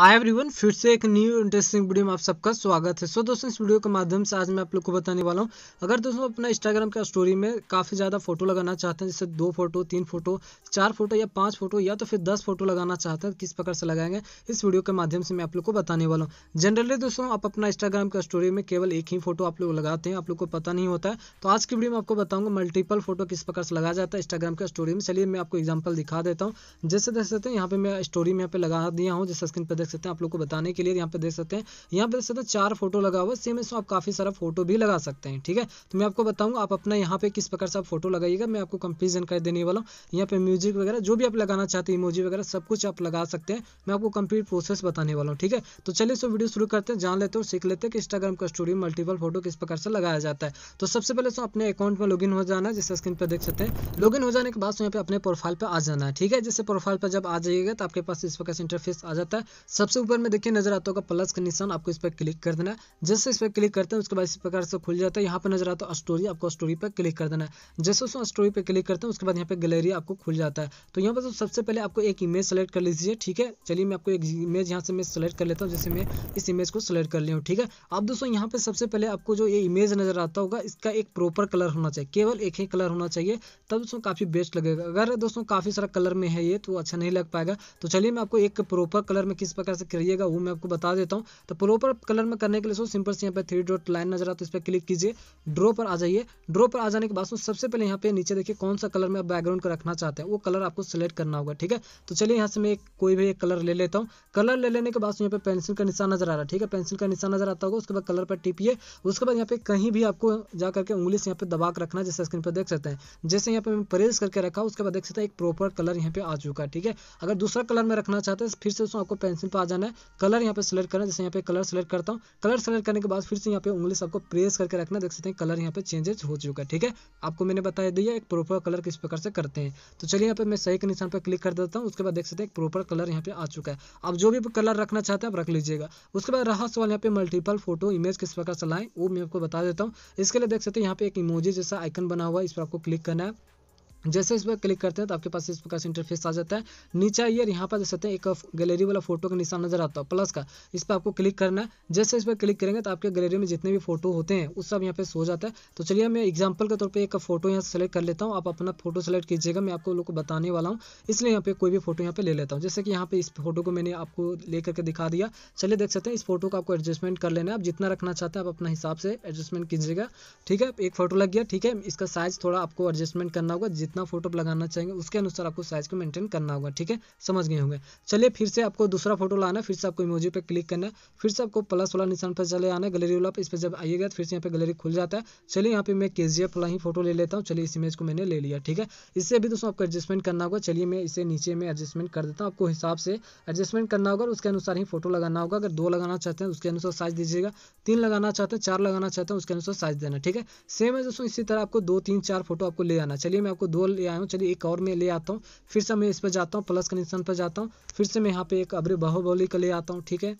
hi everyone फिर से एक न्यू इंटरेस्टिंग वीडियो में आप सबका स्वागत है सो so, दोस्तों इस वीडियो के माध्यम से आज मैं आप लोग को बताने वाला हूं अगर दोस्तों अपना इंस्टाग्राम का स्टोरी में काफ़ी ज़्यादा फोटो लगाना चाहते हैं जैसे दो फोटो तीन फोटो चार फोटो या पांच फोटो या तो फिर दस फोटो लगाना चाहते हैं किस प्रकार से लगाएंगे इस वीडियो के माध्यम से मैं आप लोग को बताने वाला हूँ जनरली दोस्तों आप अपना इंस्टाग्राम का स्टोरी में केवल एक ही फोटो आप लोग लगाते हैं आप लोग को पता नहीं होता है तो आज की वीडियो में आपको बताऊँगा मल्टीपल फोटो किस प्रकार से लगाया जाता है इंस्टाग्राम का स्टोरी में चलिए मैं आपको एग्जाम्पल दिखा देता हूँ जैसे देख तो सकते हैं यहाँ पे मैं स्टोरी में यहाँ पे लगा दिया हूँ जैसे स्क्रीन पर सकते हैं आप लोग को बताने के लिए यहाँ पे देख सकते हैं यहाँ पे देख सकते हैं चार फोटो लगा हुआ सेम इसमें आप काफ़ी सारा फोटो भी लगा सकते हैं ठीक है तो मैं आपको बताऊंगा आप अपना यहाँ पे किस प्रकार से आप फोटो लगाइएगा मैं आपको कंफ्यूजन जानकारी देने वाला हूँ यहाँ पे म्यूजिक वगैरह जो भी आप लगाना चाहते हैं इमोजी वगैरह सब कुछ आप लगा सकते हैं मैं आपको कंप्लीट प्रोसेस बताने वाला हूँ ठीक है तो चलिए इस वीडियो शुरू करते हैं जान लेते हैं और सीख लेते हैं कि इंस्टाग्राम का स्टोरी मल्टीपल फोटो किस प्रकार से लगाया जाता है तो सबसे पहले सो तो अपने अकाउंट में लॉग हो जाना है जिससे स्क्रीन पर देख सकते हैं लॉग हो जाने के बाद तो यहाँ पे अपने प्रोफाइल पर आ जाना है ठीक है जैसे प्रोफाइल पर जब आ जाइएगा तो आपके पास इस प्रकार से इंटरफेस आ जाता है सबसे ऊपर में देखिए नजर आता होगा प्लस का निशान आपको इस पर क्लिक कर देना है जैसे इस पर क्लिक करते हैं उसके बाद इस प्रकार से खुल जाता है यहाँ पर नजर आता है स्टोरी आपको स्टोरी पर क्लिक कर देना है जैसे उसमें स्टोरी पर क्लिक करते हैं उसके बाद यहाँ पे गैलरी आपको खुल जाता है तो यहाँ पर तो सबसे पहले आपको एक इमेज सेलेक्ट कर लीजिए ठीक है चलिए मैं आपको एक इमेज यहाँ से मैं सेलेक्ट कर लेता हूँ जैसे मैं इस इमेज को सेलेक्ट कर लिया ठीक है अब दोस्तों यहाँ पे सबसे पहले आपको जो ये इमेज नजर आता होगा इसका एक प्रॉपर कलर होना चाहिए केवल एक ही कलर होना चाहिए तब दोस्तों काफ़ी बेस्ट लगेगा अगर दोस्तों काफ़ी सारा कलर में है ये तो अच्छा नहीं लग पाएगा तो चलिए मैं आपको एक प्रॉपर कलर में किस प्रकार से करिएगा वो मैं आपको बता देता हूँ तो प्रोपर कलर में करने के लिए सो सिंपल से यहाँ पे थ्री डॉट लाइन नजर आता है इस पर क्लिक कीजिए ड्रॉ पर आ जाइए ड्रॉ पर आ जाने के बाद सबसे पहले यहाँ पे नीचे देखिए कौन सा कलर में बैकग्राउंड का रखना चाहते हैं वो कलर आपको सिलेक्ट करना होगा ठीक है तो चलिए यहाँ से मैं कोई भी एक कलर ले लेता हूँ कलर ले लेने के बाद यहाँ पे पेंसिल का निशान नजर आ रहा है ठीक है पेंसिल का निशान नजर आता होगा उसके बाद कलर पर टिपिए उसके बाद यहाँ पे कहीं भी आपको जा करके उंगली से यहाँ पे दबा कर रखना जैसे स्क्रीन पर देख सकते हैं जैसे यहाँ पे मैं प्रेस करके रखा उसके बाद देख सकते हैं एक प्रॉपर कलर यहाँ पे आ चुका है ठीक है अगर दूसरा कलर में रखना चाहते हैं फिर से उसको आपको पेंसिल पे आ जाना है कलर यहाँ पे सिलेक्ट करना जैसे यहाँ पे कलर सेलेक्ट करता हूँ कलर सेलेक्ट करने के बाद फिर से यहाँ पे उंगली सबको प्रेस करके रखना देख सकते हैं कलर यहाँ पे चेंजेस हो चुका है ठीक है आपको मैंने बताया दिया एक प्रॉपर कलर किस प्रकार से करते हैं तो चलिए यहाँ पे मैं सही के निशान पर क्लिक कर देता हूँ उसके बाद देख सकते हैं प्रॉपर कलर यहाँ पे आ चुका है आप जो भी कलर रखना चाहते हैं आप रख लीजिएगा उसके बाद रहा सवाल यहाँ पे मल्टीपल फोटो इमेज किस प्रकार से लाएं वो मैं आपको बता देता हूँ इसके लिए देख सकते हैं यहाँ पे एक इमोजी जैसा आइकन बना हुआ है इस पर आपको क्लिक करना है जैसे इस पर क्लिक करते हैं तो आपके पास इस प्रकार से इंटरफेस आ जाता है नीचे आइए यहाँ पर देख सकते हैं एक गैलरी वाला फोटो का निशान नजर आता है प्लस का इस पर आपको क्लिक करना है जैसे इस पर क्लिक करेंगे तो आपके गैलरी में जितने भी फोटो होते हैं उस सब यहाँ पे सो जाता है तो चलिए मैं एग्जाम्पल के तौर पर एक फोटो यहाँ सेलेक्ट कर लेता हूँ आप अपना फोटो सेलेक्ट कीजिएगा मैं आपको लोग को बताने वाला हूँ इसलिए यहाँ पे कोई भी फोटो यहाँ पे ले लेता हूँ जैसे कि यहाँ पे इस फोटो को मैंने आपको ले करके दिखा दिया चलिए देख सकते हैं इस फोटो को आपको एडजस्टमेंट कर लेना है आप जितना रखना चाहते हैं आप अपना हिसाब से एडजस्टमेंट कीजिएगा ठीक है एक फोटो लग गया ठीक है इसका साइज थोड़ा आपको एडजस्टमेंट करना होगा जितना फोटो लगाना चाहेंगे उसके अनुसार आपको साइज को मेंटेन करना होगा ठीक है समझ गए होंगे चलिए फिर से आपको दूसरा फोटो लाना है फिर से आपको इमोजी पे क्लिक करना है फिर से आपको प्लस वाला निशान पर चले आना है गलेरी वाला इस पर जब आइएगा तो फिर से यहाँ पे गलेरी खुल जाता है चलिए यहाँ पे मैं के जी वाला ही फोटो ले लेता हूँ चलिए इस इमेज को मैंने ले लिया ठीक है इससे भी दोस्तों आपको एडजस्टमेंट करना होगा चलिए मैं इसे नीचे में एडजस्टमेंट कर देता हूँ आपको हिसाब से एडजस्टमेंट करना होगा उसके अनुसार ही फोटो लगाना होगा अगर दो लगाना चाहते हैं उसके अनुसार साइज दीजिएगा तीन लगाना चाहते हैं चार लगाना चाहते हैं उसके अनुसार साइज देना ठीक है सेम है दोस्तों इसी तरह आपको दो तीन चार फोटो आपको ले आना चलिए मैं आपको दो दो ले आया हूँ चलिए एक और मैं ले आता हूँ फिर से मैं इस पर जाता हूँ प्लस कंडीशन पर जाता हूँ फिर से मैं यहाँ पे एक अब्रे बाहुबली का ले आता हूँ ठीक है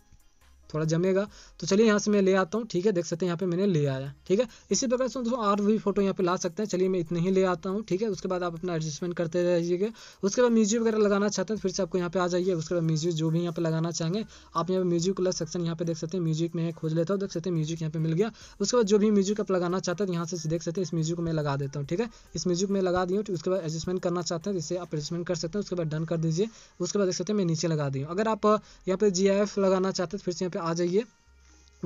थोड़ा जमेगा तो चलिए यहाँ से मैं ले आता हूँ ठीक है देख सकते हैं यहाँ पे मैंने ले आया ठीक है इसी प्रकार से दोस्तों और भी फोटो यहाँ पे ला सकते हैं चलिए मैं इतने ही ले आता हूँ ठीक है उसके बाद आप अपना एडजस्टमेंट करते रहिएगा उसके बाद म्यूजिक वगैरह लगाना चाहते हैं तो फिर से आपको यहाँ पे आ जाइए उसके बाद म्यूजिक जो भी यहाँ पे लगाना चाहेंगे आप यहाँ पर म्यूजिक वाला सेक्शन यहाँ पे देख सकते हैं म्यूजिक में खोज लेता हूँ देख सकते हैं म्यूजिक यहाँ पे मिल गया उसके बाद जो भी म्यूजिक आप लगाना चाहते हैं तो यहाँ से देख सकते हैं इस म्यूजिक को मैं लगा देता हूँ ठीक है इस म्यूजिक में लगा दूँ उसके बाद एडजस्टमेंट करना चाहते हैं जिससे तो आप एडजस्टमेंट कर सकते हैं उसके बाद डन कर दीजिए उसके बाद देख सकते हैं मैं नीचे लगा दी अगर आप यहाँ पे जी लगाना चाहते हैं फिर से यहाँ पे आ जाइए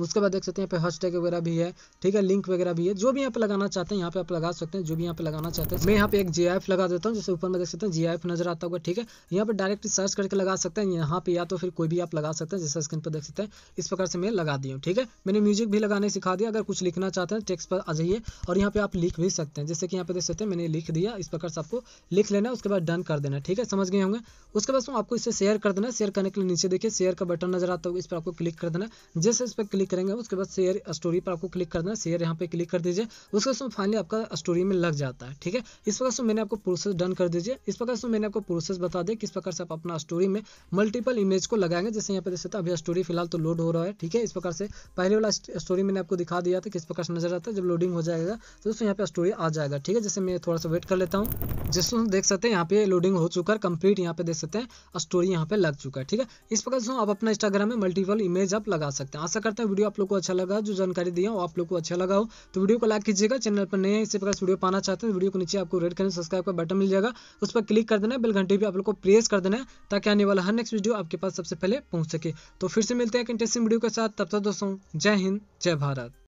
उसके बाद देख सकते हैं यहाँ पे हैशटैग वगैरह भी है ठीक है लिंक वगैरह भी है जो भी आप लगाना चाहते हैं यहाँ पे आप लगा सकते हैं जो भी यहाँ पे लगाना चाहते हैं मैं यहाँ पे एक जी लगा देता हूँ जैसे ऊपर में देख सकते हैं जी नजर आता होगा ठीक है यहाँ पे डायरेक्ट सर्च करके लगा सकते हैं यहाँ पे या तो फिर कोई भी आप लगा सकते हैं जैसे स्क्रीन पर देख सकते हैं इस प्रकार से मैं लगा दी हूँ ठीक है मैंने म्यूजिक भी लगाने सिखा दिया अगर कुछ लिखना चाहते हैं टेक्स पर आ जाइए और यहाँ पे आप लिख भी सकते हैं जैसे कि यहाँ पे देख सकते हैं मैंने लिख दिया इस प्रकार से आपको लिख लेना उसके बाद डन कर देना ठीक है समझ गए होंगे उसके बाद आपको इसे शेयर कर देना शेयर करने के लिए नीचे देखिए शेयर का बटन नजर आता होगा इस पर आपको क्लिक कर देना जैसे इस पर क्लिक क्लिक करेंगे उसके बाद शेयर स्टोरी पर आपको क्लिक करना है शेयर यहाँ पे क्लिक कर दीजिए उसके बाद फाइनली आपका स्टोरी में लग जाता है ठीक है इस प्रकार से मैंने आपको प्रोसेस डन कर दीजिए इस प्रकार से मैंने आपको प्रोसेस बता दिया किस प्रकार से आप अपना स्टोरी में मल्टीपल इमेज को लगाएंगे जैसे यहाँ पे देख सकते अभी स्टोरी फिलहाल तो लोड हो रहा है ठीक है इस प्रकार से पहले वाला स्टोरी मैंने आपको दिखा दिया था किस प्रकार से नजर आता है जब लोडिंग हो जाएगा तो दोस्तों यहाँ पे स्टोरी आ जाएगा ठीक है जैसे मैं थोड़ा सा वेट कर लेता हूँ जैसे देख सकते हैं यहाँ पे लोडिंग हो चुका है कंप्लीट यहाँ पे देख सकते हैं स्टोरी यहाँ पे लग चुका है ठीक है इस प्रकार से आप अपना इंस्टाग्राम में मल्टीपल इमेज आप लगा सकते हैं आशा करते हैं वीडियो आप लोग को अच्छा लगा जो जानकारी दिया हो आप लोग को अच्छा लगा हो तो वीडियो को लाइक कीजिएगा चैनल पर नए इसी प्रकार वीडियो पाना चाहते हैं तो वीडियो को नीचे आपको रेड करने सब्सक्राइब का बटन मिल जाएगा उस पर क्लिक कर देना बिल घंटे भी आप लोग को प्रेस कर देना ताकि आने वाला हर नेक्स्ट वीडियो आपके पास सबसे पहले पहुंच सके तो फिर से मिलते हैं इंटरेस्टिंग वीडियो के साथ तब तक दोस्तों जय हिंद जय भारत